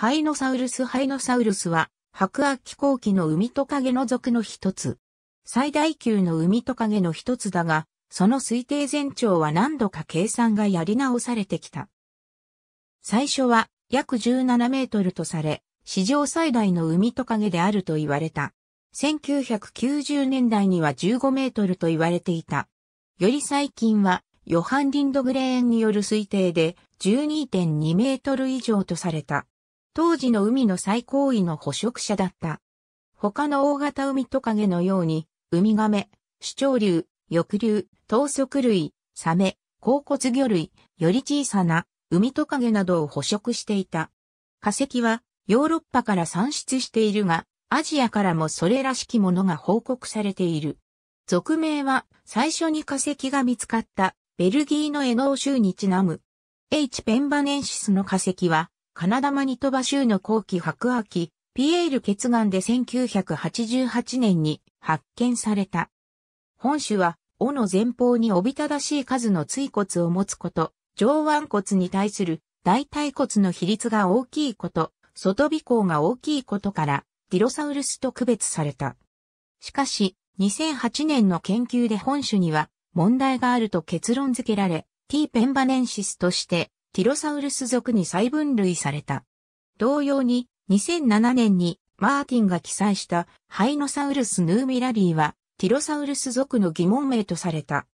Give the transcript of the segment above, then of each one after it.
ハイノサウルスハイノサウルスは、白亜紀後期の海トカゲの属の一つ。最大級の海トカゲの一つだが、その推定全長は何度か計算がやり直されてきた。最初は約17メートルとされ、史上最大の海トカゲであると言われた。1990年代には15メートルと言われていた。より最近は、ヨハン・リンドグレーンによる推定で12.2メートル以上とされた。当時の海の最高位の捕食者だった。他の大型海トカゲのように、ウミガメ、主張竜、翼竜、等足類、サメ、甲骨魚類、より小さな海トカゲなどを捕食していた。化石はヨーロッパから産出しているが、アジアからもそれらしきものが報告されている。俗名は最初に化石が見つかったベルギーのエノー州にちなむ。H. ペンバネンシスの化石はカナダマニトバ州の後期白亜紀、ピエール血岩で1988年に発見された。本種は、尾の前方におびただしい数の椎骨を持つこと、上腕骨に対する大腿骨の比率が大きいこと、外尾行が大きいことから、ディロサウルスと区別された。しかし、2008年の研究で本種には問題があると結論付けられ、T. ペンバネンシスとしてティロサウルス属に再分類された。同様に、2007年にマーティンが記載したハイノサウルスヌーミラリーはティロサウルス属の疑問名とされた。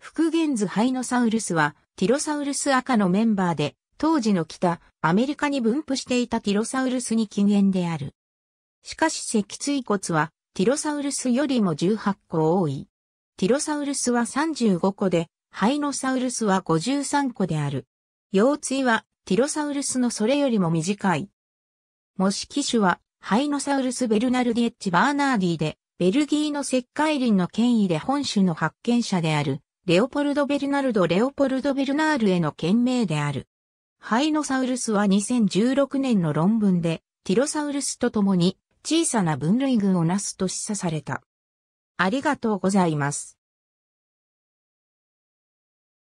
復元図ハイノサウルスはティロサウルス赤のメンバーで当時の北アメリカに分布していたティロサウルスに起源である。しかし脊椎骨はティロサウルスよりも18個多い。ティロサウルスは35個で、ハイノサウルスは53個である。腰椎はティロサウルスのそれよりも短い。模式種はハイノサウルスベルナルディエッチ・バーナーディで、ベルギーの石灰林の権威で本種の発見者である、レオポルド・ベルナルド・レオポルド・ベルナールへの件名である。ハイノサウルスは2016年の論文で、ティロサウルスと共に小さな分類群をなすと示唆された。ありがとうございます。